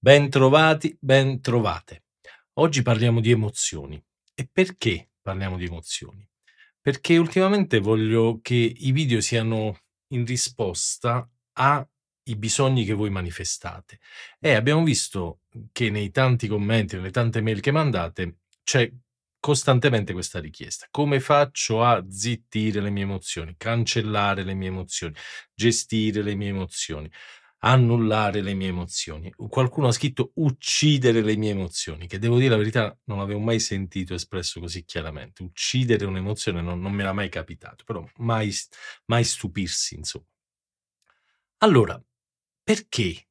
Bentrovati, bentrovate. Oggi parliamo di emozioni. E perché parliamo di emozioni? Perché ultimamente voglio che i video siano in risposta ai bisogni che voi manifestate. E abbiamo visto che nei tanti commenti, nelle tante mail che mandate, c'è costantemente questa richiesta. Come faccio a zittire le mie emozioni, cancellare le mie emozioni, gestire le mie emozioni? annullare le mie emozioni. Qualcuno ha scritto uccidere le mie emozioni, che devo dire la verità non avevo mai sentito espresso così chiaramente. Uccidere un'emozione non, non me l'ha mai capitato, però mai, mai stupirsi, insomma. Allora, perché?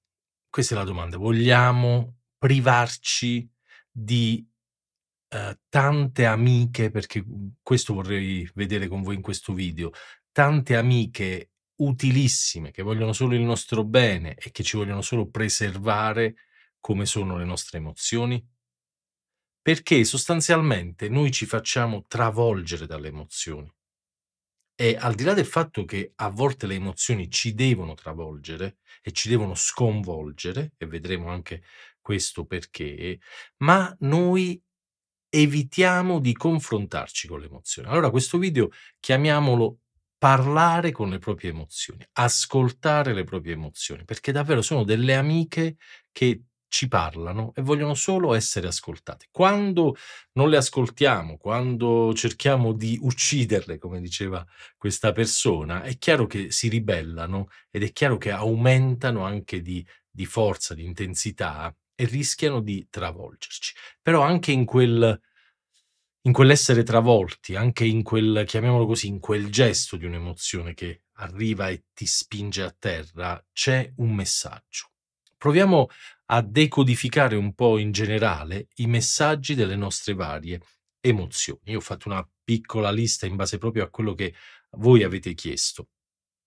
Questa è la domanda. Vogliamo privarci di eh, tante amiche, perché questo vorrei vedere con voi in questo video, tante amiche utilissime, che vogliono solo il nostro bene e che ci vogliono solo preservare come sono le nostre emozioni? Perché sostanzialmente noi ci facciamo travolgere dalle emozioni. E al di là del fatto che a volte le emozioni ci devono travolgere e ci devono sconvolgere, e vedremo anche questo perché, ma noi evitiamo di confrontarci con le emozioni. Allora questo video chiamiamolo parlare con le proprie emozioni, ascoltare le proprie emozioni, perché davvero sono delle amiche che ci parlano e vogliono solo essere ascoltate. Quando non le ascoltiamo, quando cerchiamo di ucciderle, come diceva questa persona, è chiaro che si ribellano ed è chiaro che aumentano anche di, di forza, di intensità e rischiano di travolgerci. Però anche in quel in quell'essere travolti, anche in quel, chiamiamolo così, in quel gesto di un'emozione che arriva e ti spinge a terra, c'è un messaggio. Proviamo a decodificare un po' in generale i messaggi delle nostre varie emozioni. Io ho fatto una piccola lista in base proprio a quello che voi avete chiesto.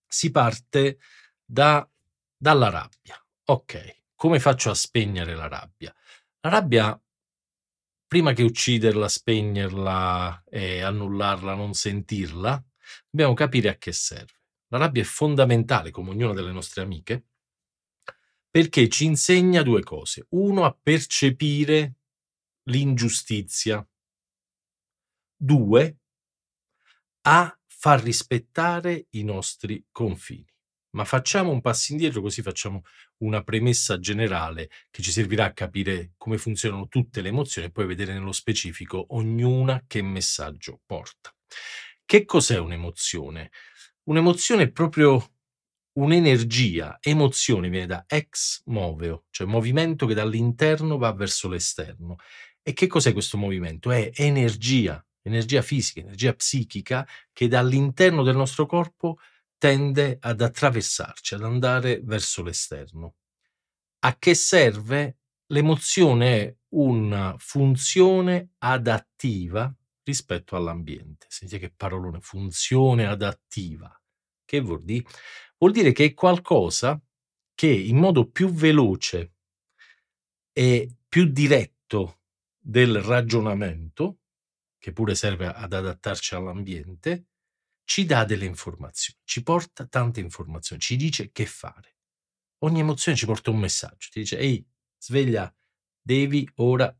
Si parte da, dalla rabbia. Ok, come faccio a spegnere la rabbia? La rabbia prima che ucciderla, spegnerla e annullarla, non sentirla, dobbiamo capire a che serve. La rabbia è fondamentale, come ognuna delle nostre amiche, perché ci insegna due cose. Uno, a percepire l'ingiustizia. Due, a far rispettare i nostri confini ma facciamo un passo indietro così facciamo una premessa generale che ci servirà a capire come funzionano tutte le emozioni e poi vedere nello specifico ognuna che messaggio porta. Che cos'è un'emozione? Un'emozione è proprio un'energia, emozione viene da ex moveo, cioè movimento che dall'interno va verso l'esterno. E che cos'è questo movimento? È energia, energia fisica, energia psichica che dall'interno del nostro corpo tende ad attraversarci, ad andare verso l'esterno. A che serve? L'emozione è una funzione adattiva rispetto all'ambiente. Sentite che parolone, funzione adattiva. Che vuol dire? Vuol dire che è qualcosa che in modo più veloce e più diretto del ragionamento, che pure serve ad adattarci all'ambiente, ci dà delle informazioni, ci porta tante informazioni, ci dice che fare. Ogni emozione ci porta un messaggio, ti dice ehi, sveglia, devi ora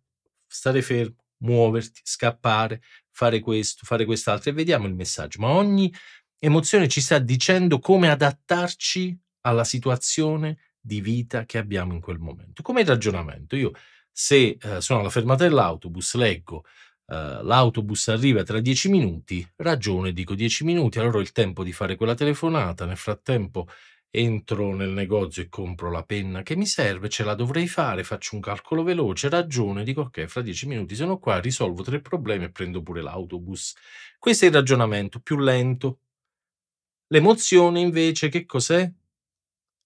stare fermo, muoverti, scappare, fare questo, fare quest'altro e vediamo il messaggio. Ma ogni emozione ci sta dicendo come adattarci alla situazione di vita che abbiamo in quel momento. Come il ragionamento. Io se eh, sono alla fermata dell'autobus, leggo eh, l'autobus arriva tra dieci minuti, ragione, dico dieci minuti, allora ho il tempo di fare quella telefonata, nel frattempo entro nel negozio e compro la penna che mi serve, ce la dovrei fare, faccio un calcolo veloce, ragione, dico ok, fra dieci minuti sono qua, risolvo tre problemi e prendo pure l'autobus. Questo è il ragionamento più lento. L'emozione invece che cos'è?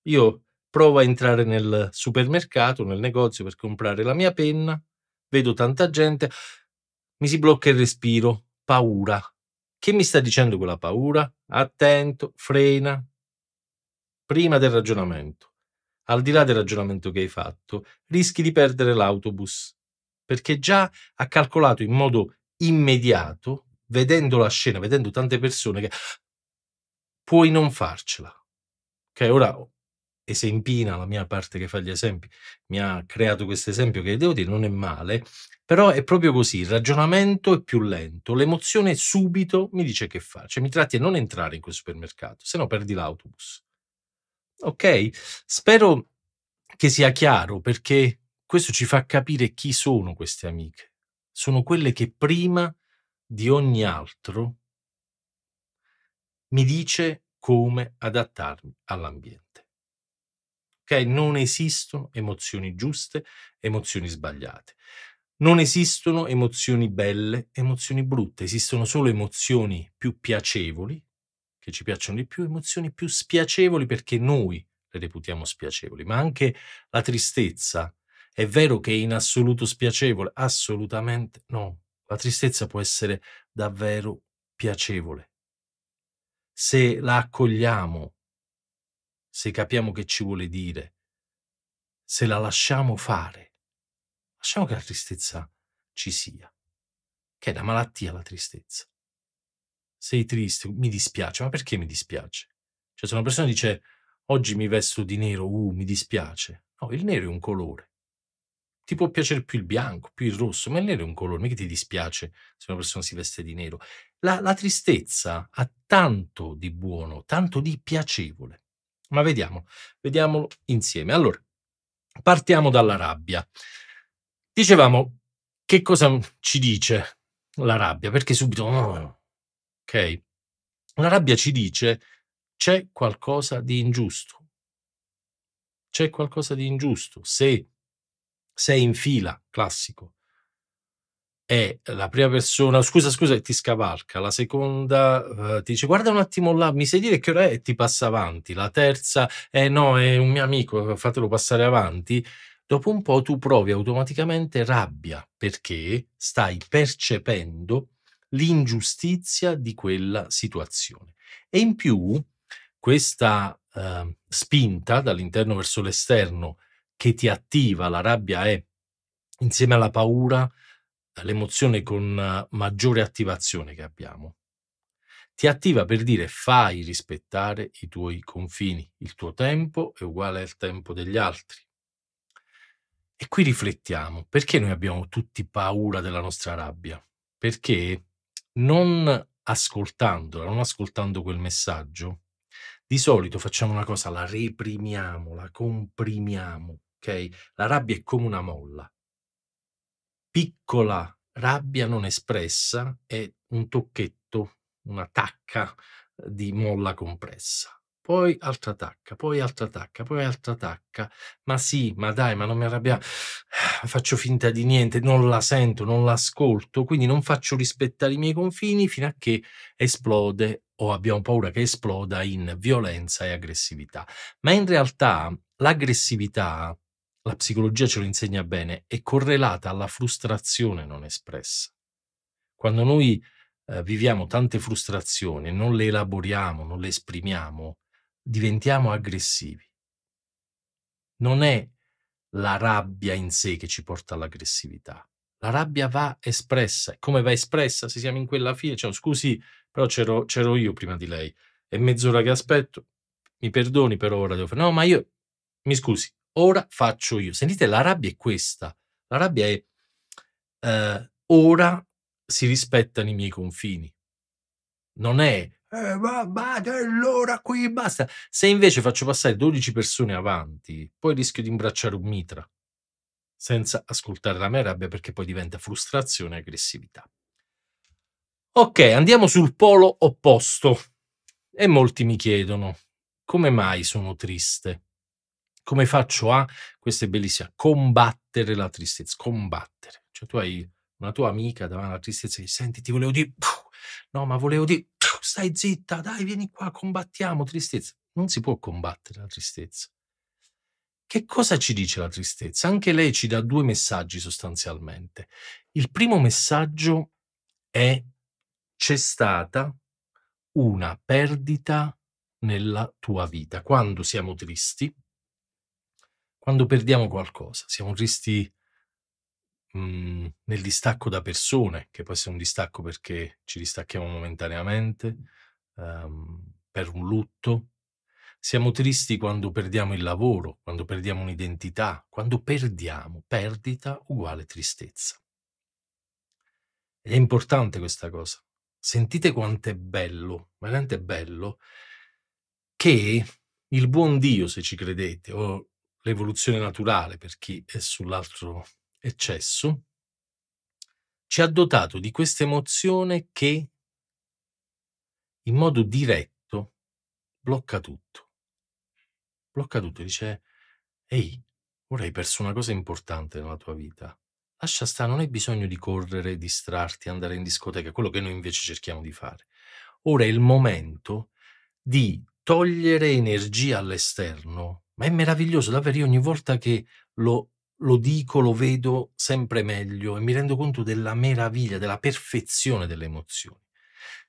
Io provo a entrare nel supermercato, nel negozio per comprare la mia penna, vedo tanta gente, mi si blocca il respiro. Paura. Che mi sta dicendo quella paura? Attento, frena. Prima del ragionamento. Al di là del ragionamento che hai fatto, rischi di perdere l'autobus, perché già ha calcolato in modo immediato, vedendo la scena, vedendo tante persone, che puoi non farcela. Ok, ora esempina, la mia parte che fa gli esempi, mi ha creato questo esempio che devo dire non è male, però è proprio così, il ragionamento è più lento, l'emozione subito mi dice che fa, cioè mi tratti a non entrare in quel supermercato, se no perdi l'autobus. Ok? Spero che sia chiaro perché questo ci fa capire chi sono queste amiche. Sono quelle che prima di ogni altro mi dice come adattarmi all'ambiente. Okay? Non esistono emozioni giuste, emozioni sbagliate. Non esistono emozioni belle, emozioni brutte, esistono solo emozioni più piacevoli, che ci piacciono di più, emozioni più spiacevoli perché noi le reputiamo spiacevoli, ma anche la tristezza. È vero che è in assoluto spiacevole? Assolutamente no. La tristezza può essere davvero piacevole. Se la accogliamo, se capiamo che ci vuole dire, se la lasciamo fare. Lasciamo che la tristezza ci sia, che è la malattia la tristezza. Sei triste, mi dispiace, ma perché mi dispiace? Cioè se una persona dice oggi mi vesto di nero, uh, mi dispiace. No, il nero è un colore. Ti può piacere più il bianco, più il rosso, ma il nero è un colore, mica ti dispiace se una persona si veste di nero. La, la tristezza ha tanto di buono, tanto di piacevole. Ma vediamo, vediamolo insieme. Allora, partiamo dalla rabbia. Dicevamo, che cosa ci dice la rabbia? Perché subito, oh, ok? La rabbia ci dice c'è qualcosa di ingiusto. C'è qualcosa di ingiusto. Se sei in fila, classico, è la prima persona, scusa, scusa, ti scavalca. La seconda eh, ti dice, guarda un attimo là, mi sai dire che ora è? E ti passa avanti. La terza, è: eh, no, è un mio amico, fatelo passare avanti. Dopo un po' tu provi automaticamente rabbia perché stai percependo l'ingiustizia di quella situazione. E in più, questa eh, spinta dall'interno verso l'esterno che ti attiva, la rabbia è insieme alla paura, l'emozione con eh, maggiore attivazione che abbiamo. Ti attiva per dire fai rispettare i tuoi confini, il tuo tempo è uguale al tempo degli altri. E qui riflettiamo, perché noi abbiamo tutti paura della nostra rabbia? Perché non ascoltandola, non ascoltando quel messaggio, di solito facciamo una cosa, la reprimiamo, la comprimiamo, ok? La rabbia è come una molla piccola rabbia non espressa è un tocchetto, una tacca eh, di molla compressa. Poi altra tacca, poi altra tacca, poi altra tacca. Ma sì, ma dai, ma non mi arrabbia, Faccio finta di niente, non la sento, non l'ascolto, quindi non faccio rispettare i miei confini fino a che esplode o abbiamo paura che esploda in violenza e aggressività. Ma in realtà l'aggressività la psicologia ce lo insegna bene, è correlata alla frustrazione non espressa. Quando noi eh, viviamo tante frustrazioni, non le elaboriamo, non le esprimiamo, diventiamo aggressivi. Non è la rabbia in sé che ci porta all'aggressività. La rabbia va espressa. Come va espressa? Se siamo in quella fila, cioè, scusi, però c'ero, c'ero io prima di lei. È mezz'ora che aspetto. Mi perdoni, però ora devo fare. No, ma io mi scusi, ora faccio io. Sentite, la rabbia è questa. La rabbia è eh, ora si rispettano i miei confini. Non è eh, ma, ma allora qui basta. Se invece faccio passare 12 persone avanti, poi rischio di imbracciare un mitra senza ascoltare la mia rabbia perché poi diventa frustrazione e aggressività. Ok, andiamo sul polo opposto. E molti mi chiedono come mai sono triste come faccio a, questa è bellissima, combattere la tristezza, combattere. Cioè tu hai una tua amica davanti alla tristezza che senti, ti volevo dire, no, ma volevo dire, stai zitta, dai, vieni qua, combattiamo tristezza. Non si può combattere la tristezza. Che cosa ci dice la tristezza? Anche lei ci dà due messaggi sostanzialmente. Il primo messaggio è c'è stata una perdita nella tua vita. Quando siamo tristi, quando perdiamo qualcosa, siamo tristi mh, mhmm, nel distacco da persone, che può essere un distacco perché ci distacchiamo momentaneamente, um, per un lutto, siamo tristi quando perdiamo il lavoro, quando perdiamo un'identità, quando perdiamo perdita uguale tristezza. Ed è importante questa cosa. Sentite quanto è bello, veramente bello, che il buon Dio, se ci credete, o l'evoluzione naturale per chi è sull'altro eccesso, ci ha dotato di questa emozione che in modo diretto blocca tutto. Blocca tutto, dice, ehi, ora hai perso una cosa importante nella tua vita. Lascia stare, non hai bisogno di correre, distrarti, andare in discoteca, quello che noi invece cerchiamo di fare. Ora è il momento di togliere energia all'esterno ma è meraviglioso davvero io ogni volta che lo, lo dico, lo vedo sempre meglio e mi rendo conto della meraviglia, della perfezione delle emozioni.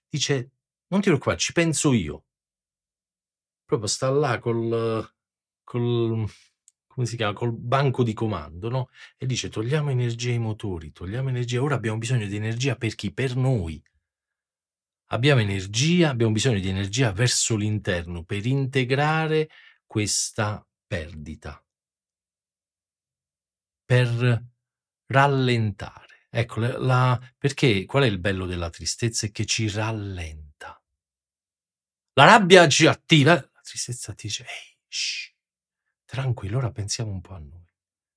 Dice, non tiro qua, ci penso io. Proprio sta là col, col, come si chiama, col banco di comando, no? E dice, togliamo energia ai motori, togliamo energia, ora abbiamo bisogno di energia per chi? Per noi. Abbiamo energia, abbiamo bisogno di energia verso l'interno per integrare questa perdita. Per rallentare. Ecco, la, perché qual è il bello della tristezza? È che ci rallenta. La rabbia ci attiva, eh, la tristezza ti dice, ehi, shh, tranquillo, ora pensiamo un po' a noi.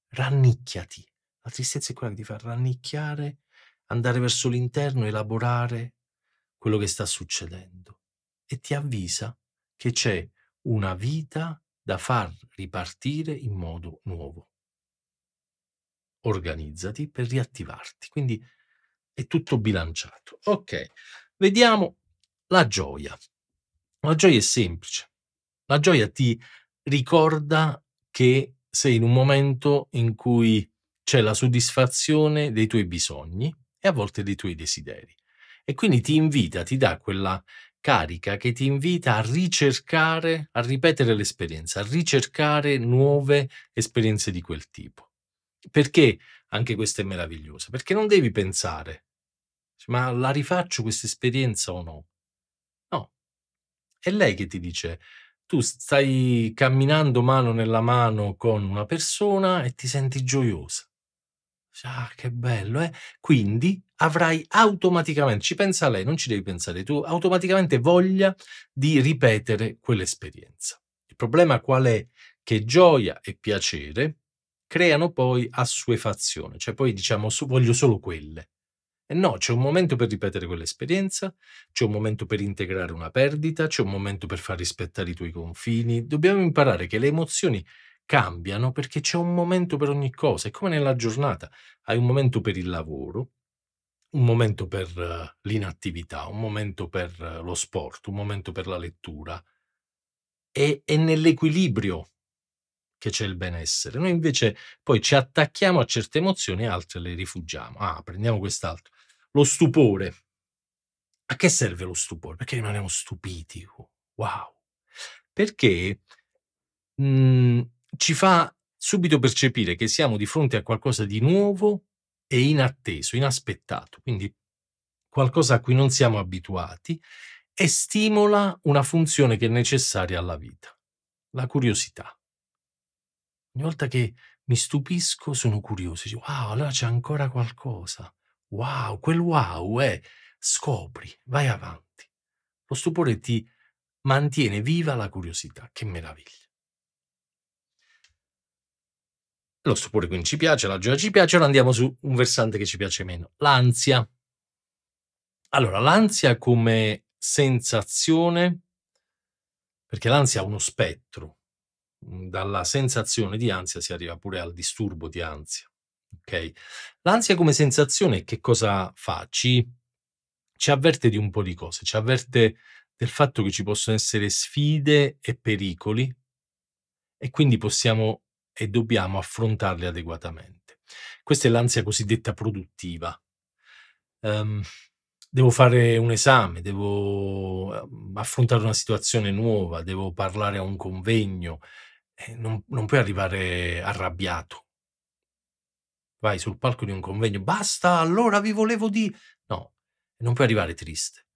Rannicchiati. La tristezza è quella che ti fa rannicchiare, andare verso l'interno, elaborare quello che sta succedendo e ti avvisa che c'è una vita da far ripartire in modo nuovo. Organizzati per riattivarti, quindi è tutto bilanciato. Ok, vediamo la gioia. La gioia è semplice. La gioia ti ricorda che sei in un momento in cui c'è la soddisfazione dei tuoi bisogni e a volte dei tuoi desideri. E quindi ti invita, ti dà quella carica che ti invita a ricercare, a ripetere l'esperienza, a ricercare nuove esperienze di quel tipo. Perché anche questa è meravigliosa? Perché non devi pensare, ma la rifaccio questa esperienza o no? No. È lei che ti dice, tu stai camminando mano nella mano con una persona e ti senti gioiosa. Ah, che bello, eh? Quindi avrai automaticamente, ci pensa lei, non ci devi pensare tu, automaticamente voglia di ripetere quell'esperienza. Il problema qual è? Che gioia e piacere creano poi assuefazione, cioè poi diciamo voglio solo quelle. E no, c'è un momento per ripetere quell'esperienza, c'è un momento per integrare una perdita, c'è un momento per far rispettare i tuoi confini. Dobbiamo imparare che le emozioni cambiano perché c'è un momento per ogni cosa, è come nella giornata. Hai un momento per il lavoro, un momento per eh, l'inattività, un momento per eh, lo sport, un momento per la lettura. E, è nell'equilibrio che c'è il benessere. Noi invece poi ci attacchiamo a certe emozioni e altre le rifugiamo. Ah, prendiamo quest'altro. Lo stupore. A che serve lo stupore? Perché rimaniamo stupiti. Oh, wow. Perché mh, mm, ci fa subito percepire che siamo di fronte a qualcosa di nuovo e inatteso, inaspettato, quindi qualcosa a cui non siamo abituati e stimola una funzione che è necessaria alla vita, la curiosità. Ogni volta che mi stupisco sono curioso, dico, wow, allora c'è ancora qualcosa, wow, quel wow è, scopri, vai avanti. Lo stupore ti mantiene viva la curiosità, che meraviglia. lo stupore quindi ci piace, la gioia ci piace, ora andiamo su un versante che ci piace meno, l'ansia. Allora, l'ansia come sensazione, perché l'ansia ha uno spettro, mm, dalla sensazione di ansia si arriva pure al disturbo di ansia. Okay? L'ansia come sensazione che cosa fa? Ci, ci avverte di un po' di cose, ci avverte del fatto che ci possono essere sfide e pericoli e quindi possiamo e dobbiamo affrontarle adeguatamente. Questa è l'ansia cosiddetta produttiva. Um, devo fare un esame, devo ehm, affrontare una situazione nuova, devo parlare a un convegno. Non, non puoi arrivare arrabbiato. Vai sul palco di un convegno, basta, allora vi volevo dire... No, non puoi arrivare triste.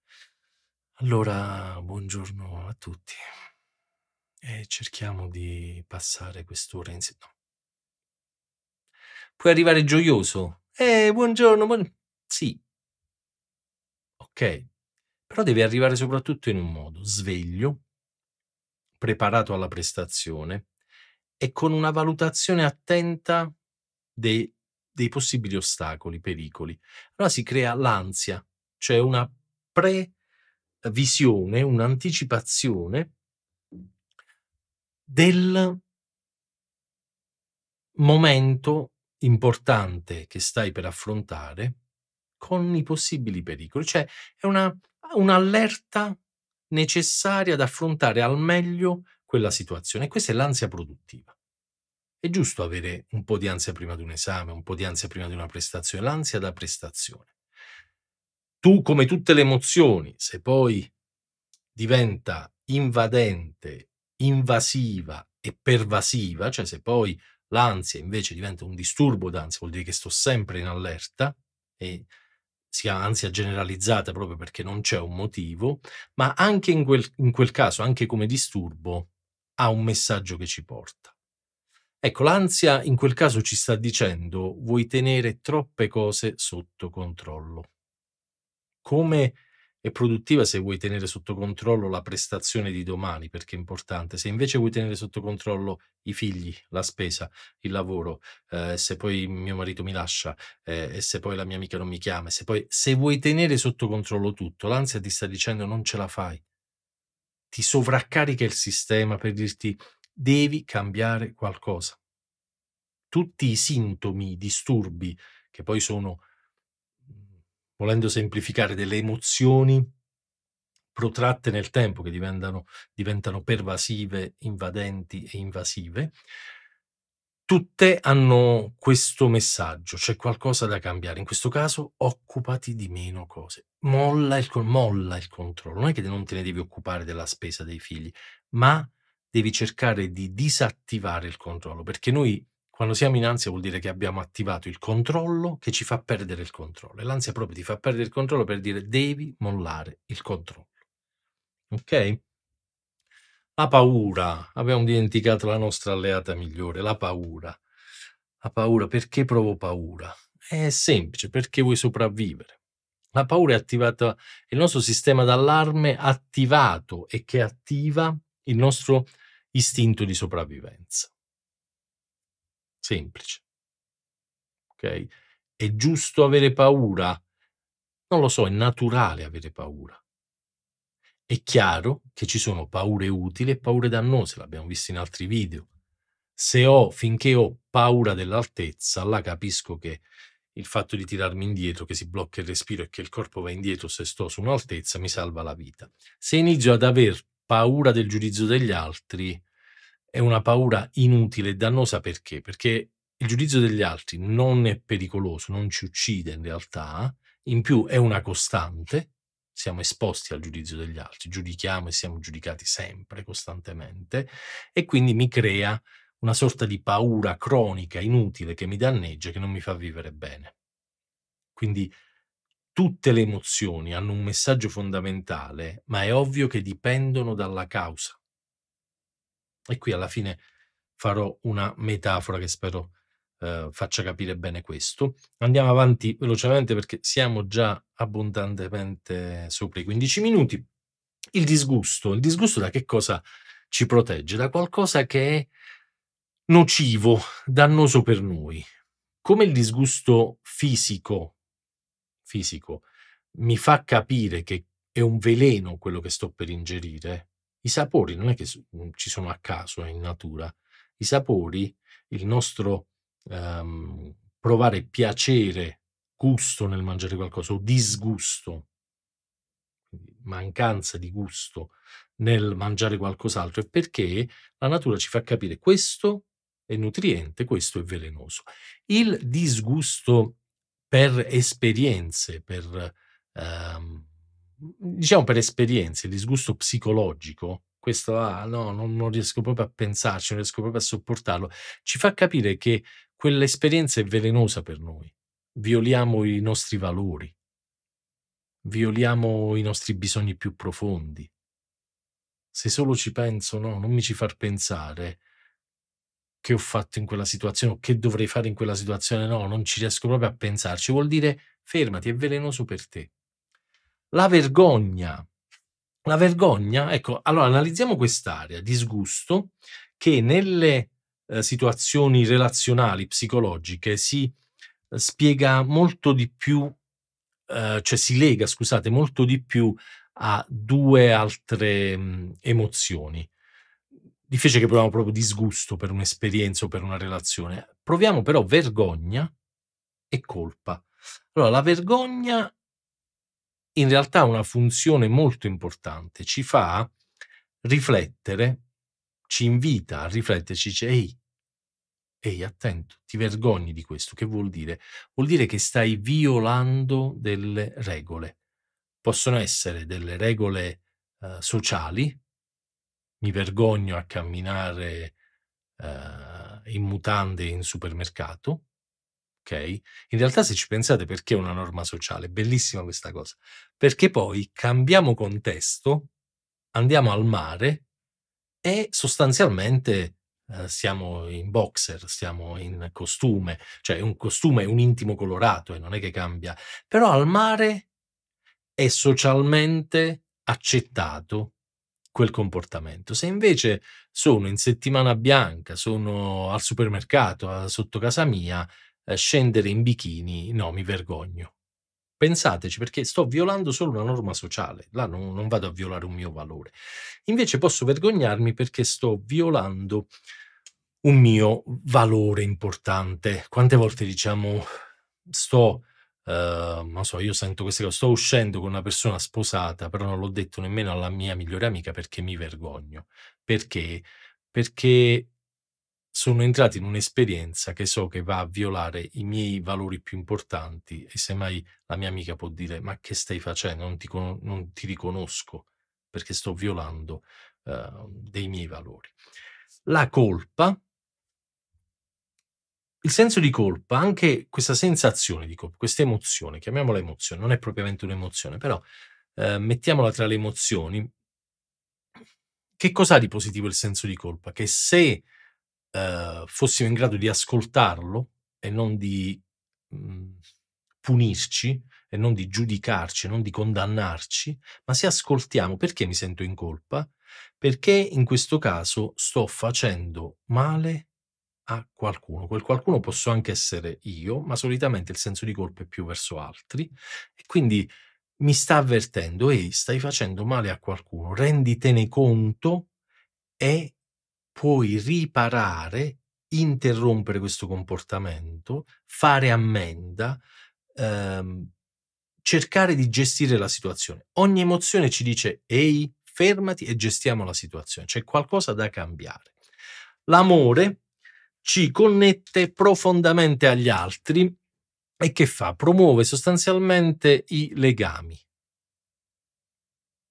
Allora, buongiorno a tutti e cerchiamo di passare quest'ora insieme. No. Puoi arrivare gioioso. Eh, buongiorno, buon... Sì. Ok. Però devi arrivare soprattutto in un modo sveglio, preparato alla prestazione e con una valutazione attenta dei, dei possibili ostacoli, pericoli. Allora si crea l'ansia, cioè una previsione, un'anticipazione del momento importante che stai per affrontare con i possibili pericoli, cioè è una, un'allerta necessaria ad affrontare al meglio quella situazione. Questa è l'ansia produttiva. È giusto avere un po' di ansia prima di un esame, un po' di ansia prima di una prestazione, l'ansia da prestazione. Tu, come tutte le emozioni, se poi diventa invadente invasiva e pervasiva, cioè se poi l'ansia invece diventa un disturbo d'ansia, vuol dire che sto sempre in allerta e si ha ansia generalizzata proprio perché non c'è un motivo, ma anche in quel, in quel caso, anche come disturbo, ha un messaggio che ci porta. Ecco, l'ansia in quel caso ci sta dicendo vuoi tenere troppe cose sotto controllo. Come e produttiva se vuoi tenere sotto controllo la prestazione di domani, perché è importante. Se invece vuoi tenere sotto controllo i figli, la spesa, il lavoro, eh, se poi mio marito mi lascia, eh, e se poi la mia amica non mi chiama, se, poi, se vuoi tenere sotto controllo tutto, l'ansia ti sta dicendo non ce la fai. Ti sovraccarica il sistema per dirti devi cambiare qualcosa. Tutti i sintomi, i disturbi, che poi sono volendo semplificare, delle emozioni protratte nel tempo che diventano, diventano pervasive, invadenti e invasive, tutte hanno questo messaggio, c'è qualcosa da cambiare. In questo caso occupati di meno cose, molla il, molla il controllo. Non è che non te ne devi occupare della spesa dei figli, ma devi cercare di disattivare il controllo, perché noi quando siamo in ansia vuol dire che abbiamo attivato il controllo che ci fa perdere il controllo. E l'ansia proprio ti fa perdere il controllo per dire devi mollare il controllo. Ok? La paura, abbiamo dimenticato la nostra alleata migliore, la paura. La paura, perché provo paura? È semplice, perché vuoi sopravvivere. La paura è attivata, il nostro sistema d'allarme attivato e che attiva il nostro istinto di sopravvivenza semplice. Ok? È giusto avere paura? Non lo so, è naturale avere paura. È chiaro che ci sono paure utili e paure dannose, l'abbiamo visto in altri video. Se ho, finché ho paura dell'altezza, la capisco che il fatto di tirarmi indietro, che si blocca il respiro e che il corpo va indietro se sto su un'altezza, mi salva la vita. Se inizio ad aver paura del giudizio degli altri, è una paura inutile e dannosa perché? Perché il giudizio degli altri non è pericoloso, non ci uccide in realtà, in più è una costante, siamo esposti al giudizio degli altri, giudichiamo e siamo giudicati sempre, costantemente, e quindi mi crea una sorta di paura cronica, inutile, che mi danneggia, che non mi fa vivere bene. Quindi tutte le emozioni hanno un messaggio fondamentale, ma è ovvio che dipendono dalla causa. E qui alla fine farò una metafora che spero eh, faccia capire bene questo. Andiamo avanti velocemente perché siamo già abbondantemente sopra i 15 minuti. Il disgusto. Il disgusto da che cosa ci protegge? Da qualcosa che è nocivo, dannoso per noi. Come il disgusto fisico, fisico mi fa capire che è un veleno quello che sto per ingerire, i sapori non è che mm, ci sono a caso eh, in natura, i sapori, il nostro ehm, provare piacere, gusto nel mangiare qualcosa o disgusto, mancanza di gusto nel mangiare qualcos'altro, è perché la natura ci fa capire questo è nutriente, questo è velenoso. Il disgusto per esperienze, per... Ehm, Mhmm, diciamo per esperienze, il disgusto psicologico, questo ah, no, non, non, riesco proprio a pensarci, non riesco proprio a sopportarlo, ci fa capire che quell'esperienza è velenosa per noi. Violiamo i nostri valori, violiamo i nostri bisogni più profondi. Se solo ci penso, no, non mi ci far pensare che ho fatto in quella situazione o che dovrei fare in quella situazione, no, non ci riesco proprio a pensarci, vuol dire fermati, è velenoso per te. La vergogna. La vergogna, ecco, allora analizziamo quest'area, disgusto, che nelle eh, situazioni relazionali, psicologiche, si eh, spiega molto di più, eh, cioè si lega, scusate, molto di più a due altre mh, mm, emozioni. Difficile che proviamo proprio disgusto per un'esperienza o per una relazione. Proviamo però vergogna e colpa. Allora, la vergogna in realtà una funzione molto importante, ci fa riflettere, ci invita a rifletterci, dice ehi, ehi, attento, ti vergogni di questo, che vuol dire? Vuol dire che stai violando delle regole. Possono essere delle regole eh, sociali, mi vergogno a camminare eh, in mutande in supermercato, ok? In realtà se ci pensate perché è una norma sociale, bellissima questa cosa, perché poi cambiamo contesto, andiamo al mare e sostanzialmente eh, siamo in boxer, siamo in costume, cioè un costume è un intimo colorato e eh, non è che cambia, però al mare è socialmente accettato quel comportamento. Se invece sono in settimana bianca, sono al supermercato, sotto casa mia, eh, scendere in bikini, no, mi vergogno. Pensateci, perché sto violando solo una norma sociale, là non, non vado a violare un mio valore. Invece posso vergognarmi perché sto violando un mio valore importante. Quante volte diciamo, sto, eh, non so, io sento queste cose, sto uscendo con una persona sposata, però non l'ho detto nemmeno alla mia migliore amica perché mi vergogno. Perché? Perché sono entrato in un'esperienza che so che va a violare i miei valori più importanti e semmai la mia amica può dire ma che stai facendo? Non ti, con- non ti riconosco perché sto violando uh, dei miei valori. La colpa, il senso di colpa, anche questa sensazione di colpa, questa emozione, chiamiamola emozione, non è propriamente un'emozione, però uh, mettiamola tra le emozioni, che cosa ha di positivo il senso di colpa? Che se eh, fossimo in grado di ascoltarlo e non di mm, punirci e non di giudicarci, non di condannarci, ma se ascoltiamo perché mi sento in colpa? Perché in questo caso sto facendo male a qualcuno. Quel qualcuno posso anche essere io, ma solitamente il senso di colpa è più verso altri e quindi mi sta avvertendo, ehi, stai facendo male a qualcuno, renditene conto e puoi riparare, interrompere questo comportamento, fare ammenda, ehm, cercare di gestire la situazione. Ogni emozione ci dice ehi, fermati e gestiamo la situazione, c'è qualcosa da cambiare. L'amore ci connette profondamente agli altri e che fa? Promuove sostanzialmente i legami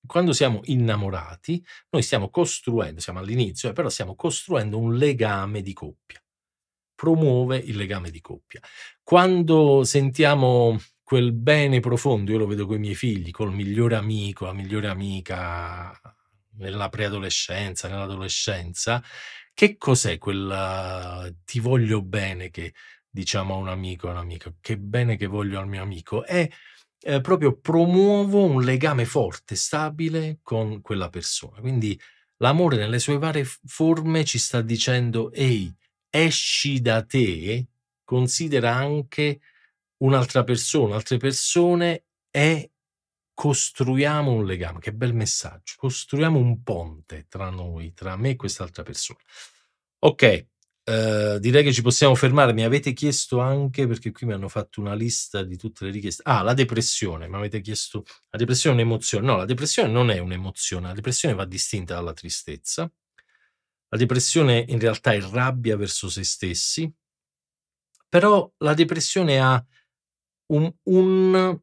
quando siamo innamorati, noi stiamo costruendo, siamo all'inizio, eh, però stiamo costruendo un legame di coppia. Promuove il legame di coppia. Quando sentiamo quel bene profondo, io lo vedo con i miei figli, col migliore amico, la migliore amica nella preadolescenza, nell'adolescenza, che cos'è quel eh, ti voglio bene che diciamo a un amico, a un'amica, che bene che voglio al mio amico? È eh, proprio promuovo un legame forte, stabile con quella persona. Quindi l'amore nelle sue varie forme ci sta dicendo, ehi, esci da te, considera anche un'altra persona, altre persone e costruiamo un legame. Che bel messaggio! Costruiamo un ponte tra noi, tra me e quest'altra persona. Ok, Ehm, direi che ci possiamo fermare. Mi avete chiesto anche, perché qui mi hanno fatto una lista di tutte le richieste. Ah, la depressione. Mi avete chiesto, la depressione è un'emozione. No, la depressione non è un'emozione. La depressione va distinta dalla tristezza. La depressione in realtà è rabbia verso se stessi. Però la depressione ha un... un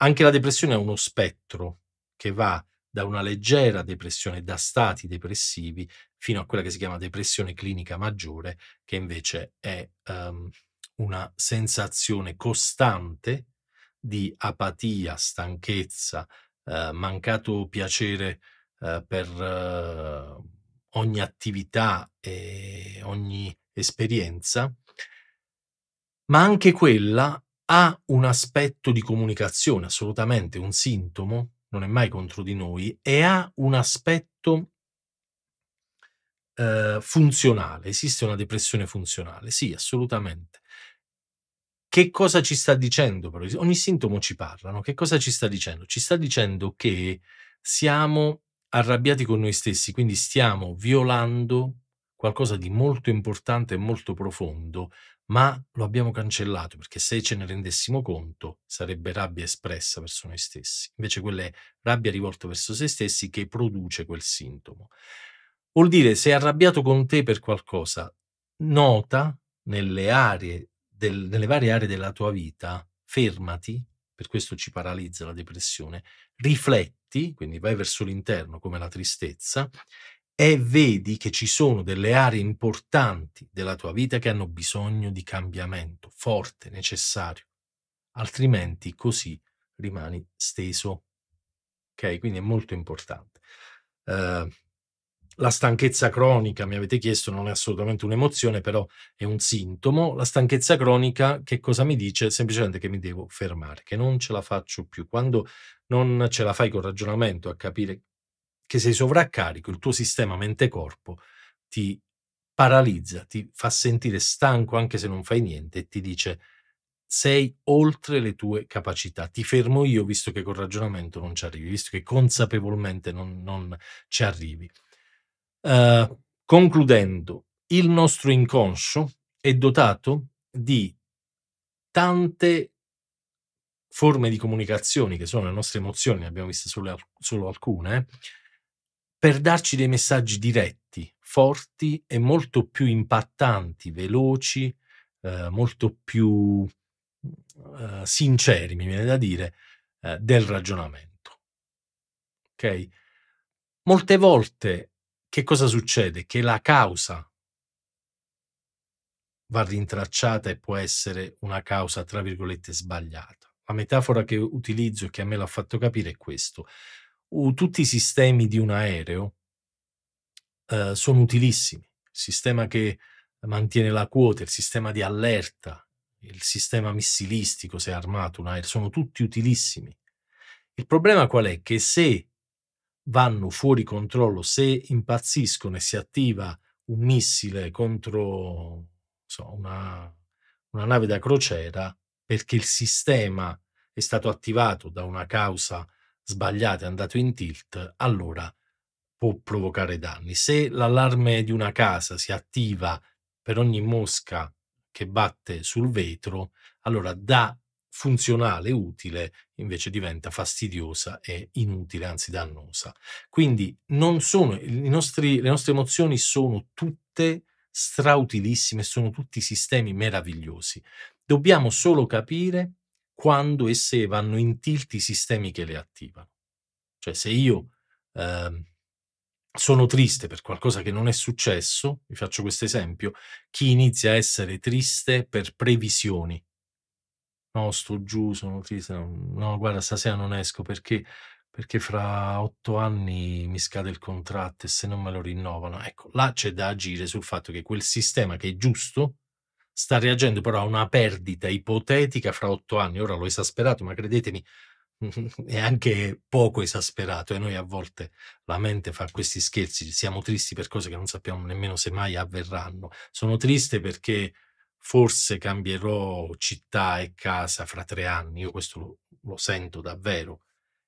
anche la depressione ha uno spettro che va da una leggera depressione da stati depressivi fino a quella che si chiama depressione clinica maggiore, che invece è um, una sensazione costante di apatia, stanchezza, eh, mancato piacere eh, per eh, ogni attività e ogni esperienza, ma anche quella ha un aspetto di comunicazione, assolutamente un sintomo non è mai contro di noi e ha un aspetto eh, funzionale. Esiste una depressione funzionale, sì, assolutamente. Che cosa ci sta dicendo però? Ogni sintomo ci parla, no? Che cosa ci sta dicendo? Ci sta dicendo che siamo arrabbiati con noi stessi, quindi stiamo violando qualcosa di molto importante e molto profondo ma lo abbiamo cancellato perché se ce ne rendessimo conto sarebbe rabbia espressa verso noi stessi. Invece quella è rabbia rivolta verso se stessi che produce quel sintomo. Vuol dire sei arrabbiato con te per qualcosa, nota nelle, aree del, nelle varie aree della tua vita, fermati, per questo ci paralizza la depressione, rifletti, quindi vai verso l'interno come la tristezza, e vedi che ci sono delle aree importanti della tua vita che hanno bisogno di cambiamento forte, necessario, altrimenti così rimani steso. Ok, quindi è molto importante. Uh, la stanchezza cronica, mi avete chiesto, non è assolutamente un'emozione, però è un sintomo. La stanchezza cronica che cosa mi dice? Semplicemente che mi devo fermare, che non ce la faccio più. Quando non ce la fai col ragionamento a capire che sei sovraccarico, il tuo sistema mente-corpo ti paralizza, ti fa sentire stanco anche se non fai niente e ti dice sei oltre le tue capacità. Ti fermo io visto che col ragionamento non ci arrivi, visto che consapevolmente non, non ci arrivi. Uh, concludendo, il nostro inconscio è dotato di tante forme di comunicazione che sono le nostre emozioni, ne abbiamo viste solo, solo alcune, eh? per darci dei messaggi diretti, forti e molto più impattanti, veloci, eh, molto più eh, sinceri, mi viene da dire, eh, del ragionamento. Ok? Molte volte che cosa succede? Che la causa va rintracciata e può essere una causa, tra virgolette, sbagliata. La metafora che utilizzo e che a me l'ha fatto capire è questo tutti i sistemi di un aereo eh, sono utilissimi. Il sistema che mantiene la quota, il sistema di allerta, il sistema missilistico, se è armato un aereo, sono tutti utilissimi. Il problema qual è? Che se vanno fuori controllo, se impazziscono e si attiva un missile contro so, una, una nave da crociera, perché il sistema è stato attivato da una causa sbagliato, è andato in tilt, allora può provocare danni. Se l'allarme di una casa si attiva per ogni mosca che batte sul vetro, allora da funzionale, utile, invece diventa fastidiosa e inutile, anzi dannosa. Quindi sono, nostri, le nostre emozioni sono tutte strautilissime, sono tutti sistemi meravigliosi. Dobbiamo solo capire quando e se vanno in tilt i sistemi che le attivano. Cioè se io eh, sono triste per qualcosa che non è successo, vi faccio questo esempio, chi inizia a essere triste per previsioni. No, sto giù, sono triste, no, guarda, stasera non esco perché, perché fra otto anni mi scade il contratto e se non me lo rinnovano. Ecco, là c'è da agire sul fatto che quel sistema che è giusto, sta reagendo però a una perdita ipotetica fra otto anni. Ora l'ho esasperato, ma credetemi, è anche poco esasperato e noi a volte la mente fa questi scherzi, siamo tristi per cose che non sappiamo nemmeno se mai avverranno. Sono triste perché forse cambierò città e casa fra tre anni, io questo lo, lo sento davvero.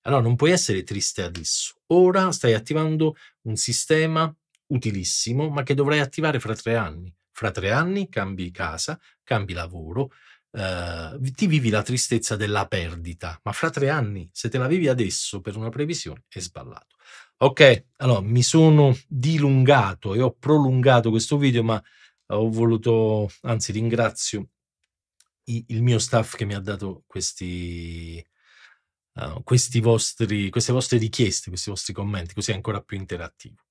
Allora non puoi essere triste adesso. Ora stai attivando un sistema utilissimo, ma che dovrai attivare fra tre anni. Fra tre anni cambi casa, cambi lavoro, eh, ti vivi la tristezza della perdita, ma fra tre anni, se te la vivi adesso per una previsione, è sballato. Ok, allora mi sono dilungato e ho prolungato questo video, ma ho voluto, anzi ringrazio il mio staff che mi ha dato questi, uh, questi vostri, queste vostre richieste, questi vostri commenti, così è ancora più interattivo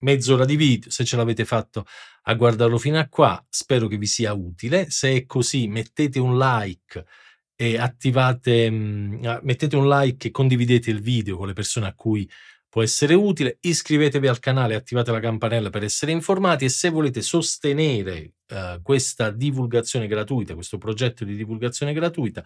mezz'ora di video se ce l'avete fatto a guardarlo fino a qua. Spero che vi sia utile. Se è così, mettete un like e attivate, mm, ah, mettete un like e condividete il video con le persone a cui può essere utile. Iscrivetevi al canale, attivate la campanella per essere informati e se volete sostenere uh, questa divulgazione gratuita, questo progetto di divulgazione gratuita,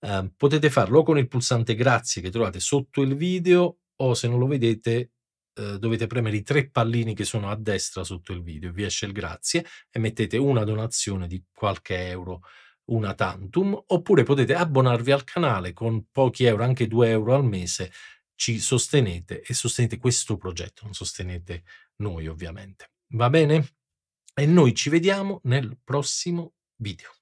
uh, potete farlo con il pulsante grazie che trovate sotto il video o se non lo vedete Uhm, dovete premere i tre pallini che sono a destra sotto il video, vi esce il grazie e mettete una donazione di qualche euro, una tantum, oppure potete abbonarvi al canale con pochi euro, anche 2 euro al mese, ci sostenete e sostenete questo progetto, non sostenete noi ovviamente. Va bene? E noi ci vediamo nel prossimo video.